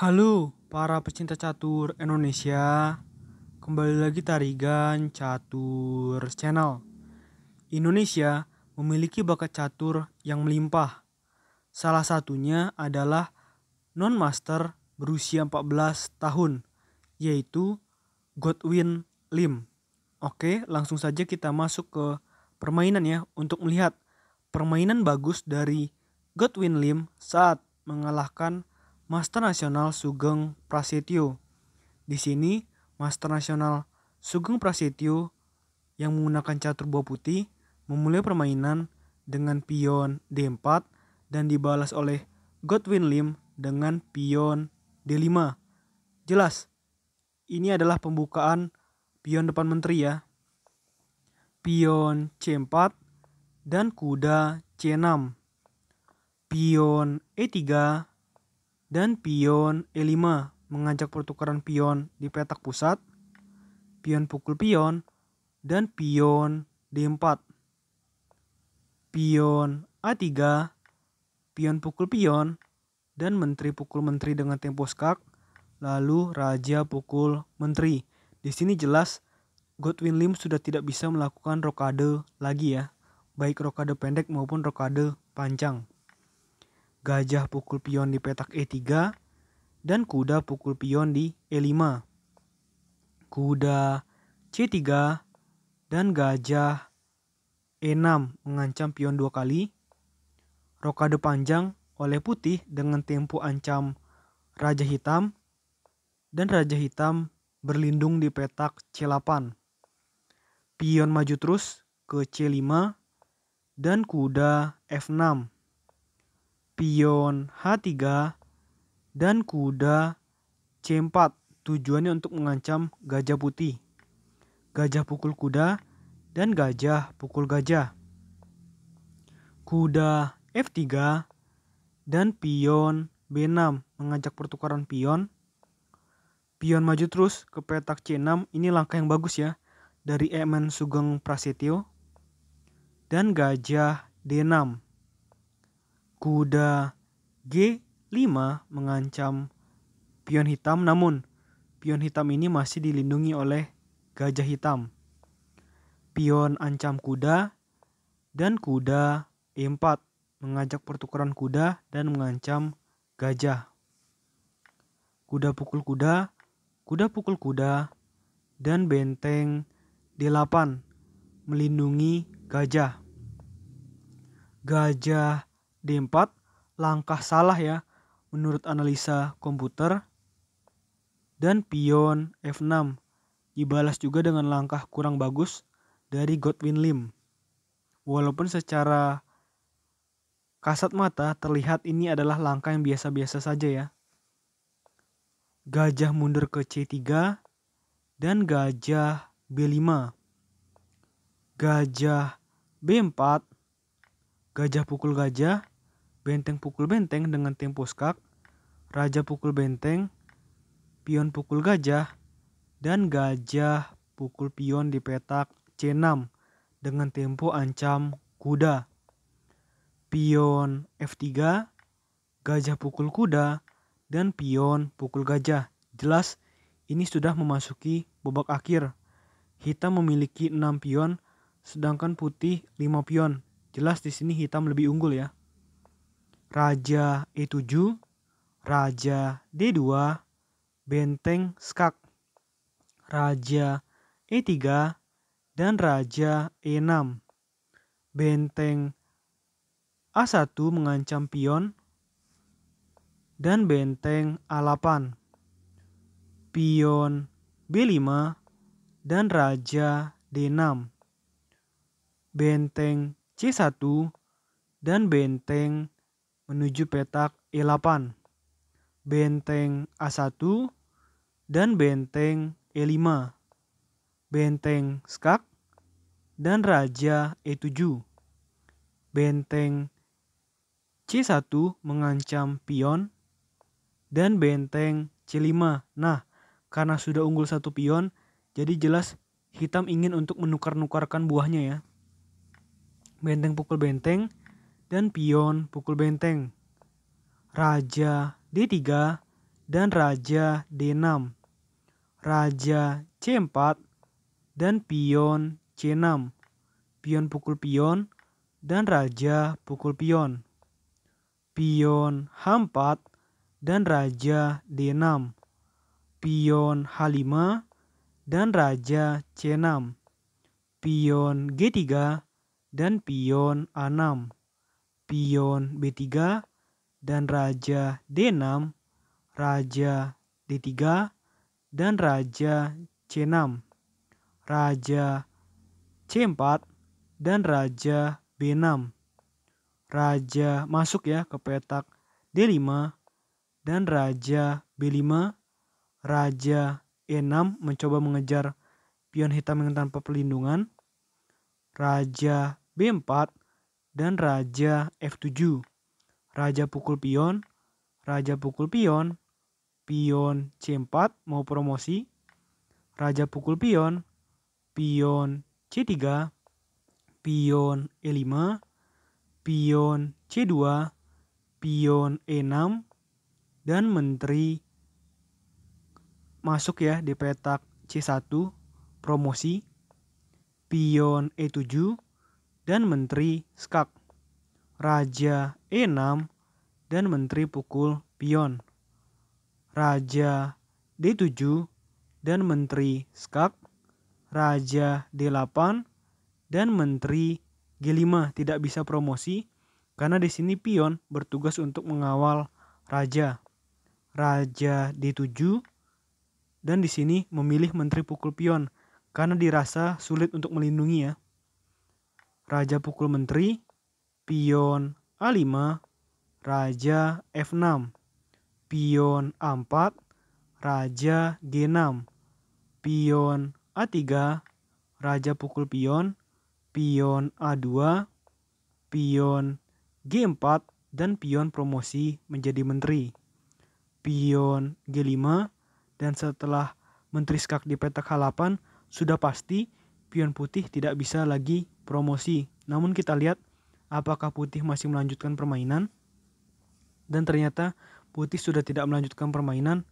Halo para pecinta catur Indonesia Kembali lagi Tarigan Catur Channel Indonesia memiliki bakat catur yang melimpah Salah satunya adalah non-master berusia 14 tahun Yaitu Godwin Lim Oke langsung saja kita masuk ke permainan ya Untuk melihat permainan bagus dari Godwin Lim saat mengalahkan Master Nasional Sugeng Prasetyo. Di sini, Master Nasional Sugeng Prasetyo yang menggunakan catur buah putih memulai permainan dengan pion D4 dan dibalas oleh Godwin Lim dengan pion D5. Jelas, ini adalah pembukaan pion depan menteri ya. Pion C4 dan kuda C6. Pion E3 dan pion E5 mengajak pertukaran pion di petak pusat, pion pukul pion, dan pion D4. Pion A3, pion pukul pion, dan menteri pukul menteri dengan tempo skak, lalu raja pukul menteri. Di sini jelas Godwin Lim sudah tidak bisa melakukan rokade lagi ya, baik rokade pendek maupun rokade panjang gajah pukul pion di petak E3, dan kuda pukul pion di E5. Kuda C3 dan gajah E6 mengancam pion dua kali. Rokade panjang oleh putih dengan tempo ancam raja hitam dan raja hitam berlindung di petak C8. Pion maju terus ke C5 dan kuda F6 pion H3 dan kuda C4 tujuannya untuk mengancam gajah putih. Gajah pukul kuda dan gajah pukul gajah. Kuda F3 dan pion B6 mengajak pertukaran pion. Pion maju terus ke petak C6, ini langkah yang bagus ya dari Emen Sugeng Prasetyo. Dan gajah D6 Kuda G5 mengancam pion hitam namun pion hitam ini masih dilindungi oleh gajah hitam. Pion ancam kuda dan kuda E4 mengajak pertukaran kuda dan mengancam gajah. Kuda pukul kuda, kuda pukul kuda, dan benteng D8 melindungi gajah. Gajah D4 langkah salah ya menurut analisa komputer dan pion F6 dibalas juga dengan langkah kurang bagus dari Godwin Lim. Walaupun secara kasat mata terlihat ini adalah langkah yang biasa-biasa saja ya. Gajah mundur ke C3 dan gajah B5. Gajah B4, gajah pukul gajah, benteng pukul benteng dengan tempo skak, raja pukul benteng, pion pukul gajah, dan gajah pukul pion di petak C6 dengan tempo ancam kuda. Pion F3, gajah pukul kuda, dan pion pukul gajah. Jelas ini sudah memasuki babak akhir. Hitam memiliki 6 pion, sedangkan putih 5 pion. Jelas di sini hitam lebih unggul ya. Raja E7, Raja D2, Benteng Skak, Raja E3, dan Raja E6. Benteng A1 mengancam pion, dan benteng A8. Pion B5 dan raja D6. Benteng C1 dan benteng menuju petak E8, benteng A1 dan benteng E5, benteng skak dan raja E7. Benteng C1 mengancam pion dan benteng C5. Nah, karena sudah unggul satu pion, jadi jelas hitam ingin untuk menukar-nukarkan buahnya ya. Benteng pukul benteng dan pion pukul benteng. Raja D3 dan raja D6. Raja C4 dan pion C6. Pion pukul pion dan raja pukul pion. Pion H4 dan raja D6. Pion H5 dan raja C6. Pion G3 dan pion A6 pion B3 dan raja D6, raja D3 dan raja C6, raja C4 dan raja B6. Raja masuk ya ke petak D5 dan raja B5, raja E6 mencoba mengejar pion hitam yang tanpa pelindungan, raja B4 dan raja F7. Raja pukul pion, raja pukul pion, pion C4 mau promosi, raja pukul pion, pion C3, pion E5, pion C2, pion E6, dan menteri masuk ya di petak C1 promosi, pion E7, dan Menteri Skak, Raja E6 dan Menteri Pukul Pion, Raja D7 dan Menteri Skak, Raja D8 dan Menteri G5 tidak bisa promosi karena di sini pion bertugas untuk mengawal raja. Raja D7 dan di sini memilih menteri pukul pion karena dirasa sulit untuk melindungi ya raja pukul menteri, pion A5, raja F6, pion A4, raja G6, pion A3, raja pukul pion, pion A2, pion G4, dan pion promosi menjadi menteri. Pion G5, dan setelah menteri skak di petak halapan, sudah pasti pion putih tidak bisa lagi promosi. Namun kita lihat apakah Putih masih melanjutkan permainan? Dan ternyata Putih sudah tidak melanjutkan permainan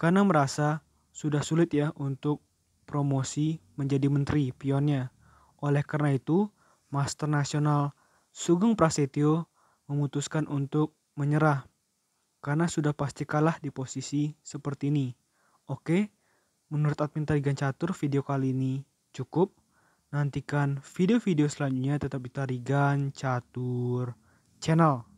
karena merasa sudah sulit ya untuk promosi menjadi menteri pionnya. Oleh karena itu, Master Nasional Sugeng Prasetyo memutuskan untuk menyerah karena sudah pasti kalah di posisi seperti ini. Oke, menurut admin Tarigan Catur video kali ini cukup. Nantikan video-video selanjutnya tetap di Tarigan Catur Channel.